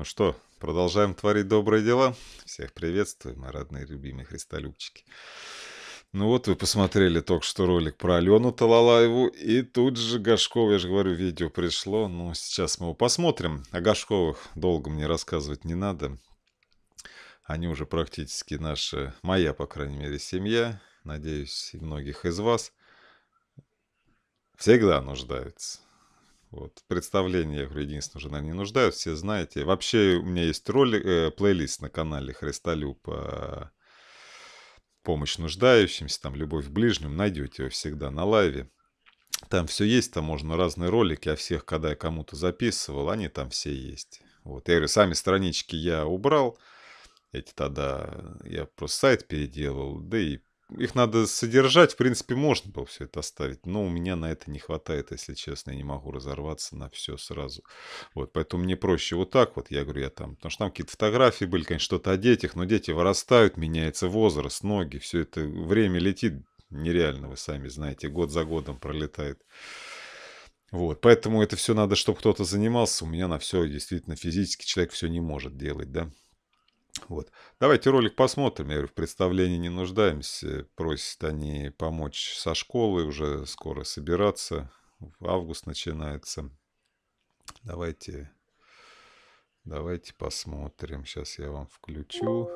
Ну что, продолжаем творить добрые дела. Всех приветствую, мои родные, любимые христолюбчики. Ну вот вы посмотрели только что ролик про Алену Талалаеву, и тут же Гашков, я же говорю, видео пришло, ну сейчас мы его посмотрим. О Гашковых долго мне рассказывать не надо. Они уже практически наша, моя, по крайней мере, семья, надеюсь, и многих из вас. Всегда нуждаются. Вот. Представление, я говорю, единственное, уже, не нуждаюсь, все знаете. Вообще, у меня есть ролик, э, плейлист на канале Христолюб э, «Помощь нуждающимся», там «Любовь к ближним», найдете его всегда на лайве. Там все есть, там можно разные ролики о всех, когда я кому-то записывал, они там все есть. Вот. Я говорю, сами странички я убрал, эти тогда я просто сайт переделал, да и их надо содержать, в принципе, можно было все это оставить, но у меня на это не хватает, если честно, я не могу разорваться на все сразу. Вот, поэтому мне проще вот так вот, я говорю, я там, потому что там какие-то фотографии были, конечно, что-то о детях, но дети вырастают, меняется возраст, ноги, все это время летит нереально, вы сами знаете, год за годом пролетает. Вот, поэтому это все надо, чтобы кто-то занимался. У меня на все действительно физически человек все не может делать, да. Вот. Давайте ролик посмотрим. Я говорю, в представлении не нуждаемся. Просят они помочь со школы, уже скоро собираться. В август начинается. Давайте, давайте посмотрим. Сейчас я вам включу.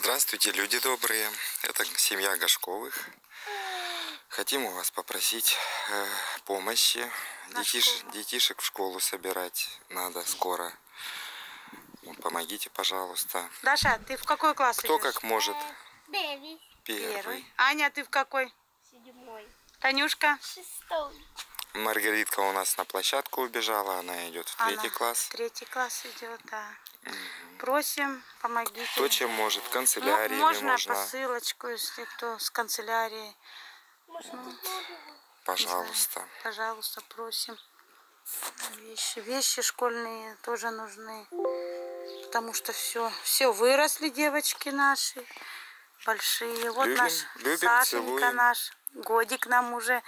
Здравствуйте, люди добрые. Это семья Гашковых. Хотим у вас попросить э, помощи. Детиш, детишек в школу собирать надо скоро. Помогите, пожалуйста. Даша, а ты в какой класс Кто идешь? как может. Первый. Первый. Аня, а ты в какой? Седьмой. Танюшка? Шестой. Маргаритка у нас на площадку убежала, она идет в третий класс. третий класс идет, да. Угу. Просим, помогите. Кто чем может, ну, канцелярии можно, можно посылочку, если кто с канцелярией. Может, ну, пожалуйста. пожалуйста, просим. Вещи, вещи школьные тоже нужны потому что все, все выросли девочки наши, большие. Вот любим, наш любим, Сашенька целуем. наш, годик нам уже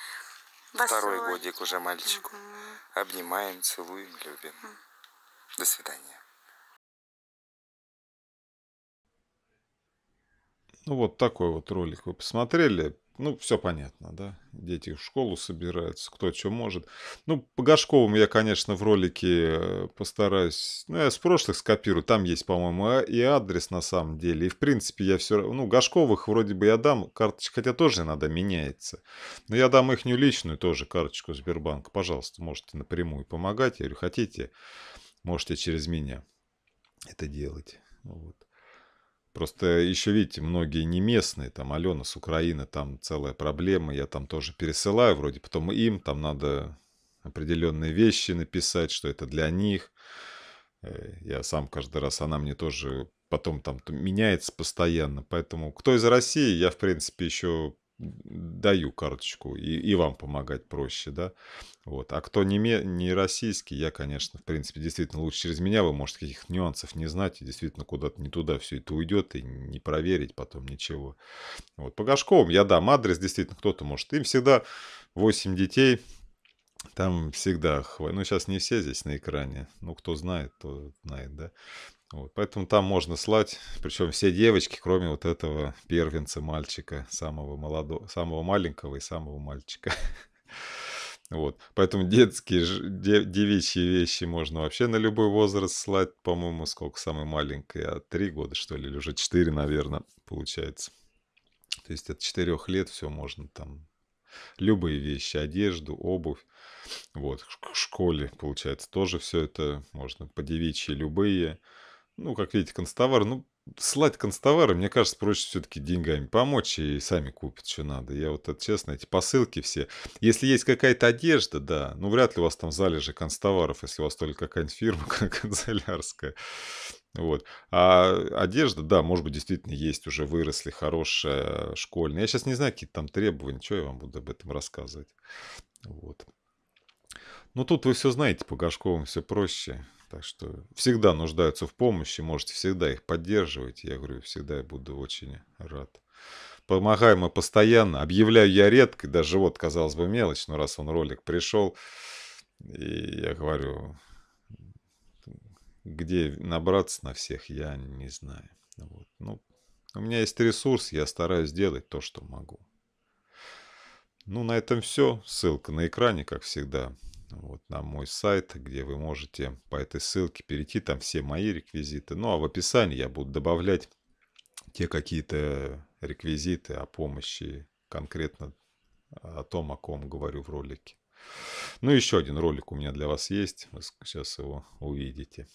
басой. Второй годик уже мальчику. Угу. Обнимаем, целуем, любим. До свидания. Ну, вот такой вот ролик вы посмотрели. Ну, все понятно, да. Дети в школу собираются, кто что может. Ну, по Гашковым я, конечно, в ролике э, постараюсь... Ну, я с прошлых скопирую. Там есть, по-моему, а, и адрес на самом деле. И, в принципе, я все Ну, Гашковых вроде бы я дам. карточку. хотя тоже иногда меняется. Но я дам их личную тоже, карточку Сбербанка. Пожалуйста, можете напрямую помогать. Я говорю, хотите, можете через меня это делать. Вот. Просто еще, видите, многие не местные, там Алена с Украины, там целая проблема, я там тоже пересылаю вроде, потом им там надо определенные вещи написать, что это для них. Э, я сам каждый раз, она мне тоже потом там меняется постоянно, поэтому кто из России, я, в принципе, еще даю карточку, и, и вам помогать проще, да. Вот. А кто не, ме, не российский, я, конечно, в принципе, действительно лучше через меня, вы можете каких нюансов не знать, и действительно куда-то не туда все это уйдет, и не проверить потом ничего. Вот. По Гашковым я дам адрес, действительно, кто-то может. Им всегда 8 детей, там всегда хватит. Ну, сейчас не все здесь на экране. Ну, кто знает, то знает, да. Вот, поэтому там можно слать, причем все девочки, кроме вот этого первенца мальчика, самого молодого, самого маленького и самого мальчика. Вот. Поэтому детские, девичьи вещи можно вообще на любой возраст слать. По-моему, сколько самый маленький? А три года, что ли, или уже четыре, наверное, получается. То есть от четырех лет все можно там. Любые вещи, одежду, обувь. Вот, к школе, получается, тоже все это можно по девичьи любые ну, как видите, констовары, ну, слать констовары, мне кажется, проще все-таки деньгами помочь и сами купят, что надо. Я вот, это, честно, эти посылки все. Если есть какая-то одежда, да, ну, вряд ли у вас там залежи констоваров, если у вас только какая-нибудь фирма канцелярская. Вот. А одежда, да, может быть, действительно есть уже выросли хорошая школьная. Я сейчас не знаю, какие там требования, что я вам буду об этом рассказывать. Вот. Ну, тут вы все знаете, по Гашковым все проще. Так что всегда нуждаются в помощи, можете всегда их поддерживать. Я говорю, всегда я буду очень рад. Помогаю мы постоянно. Объявляю я редко, даже вот, казалось бы, мелочь, но раз он ролик пришел, и я говорю, где набраться на всех, я не знаю. Вот. Ну, у меня есть ресурс, я стараюсь делать то, что могу. Ну, на этом все. Ссылка на экране, как всегда вот на мой сайт, где вы можете по этой ссылке перейти, там все мои реквизиты. Ну а в описании я буду добавлять те какие-то реквизиты о помощи конкретно о том, о ком говорю в ролике. Ну, еще один ролик у меня для вас есть. Вы сейчас его увидите.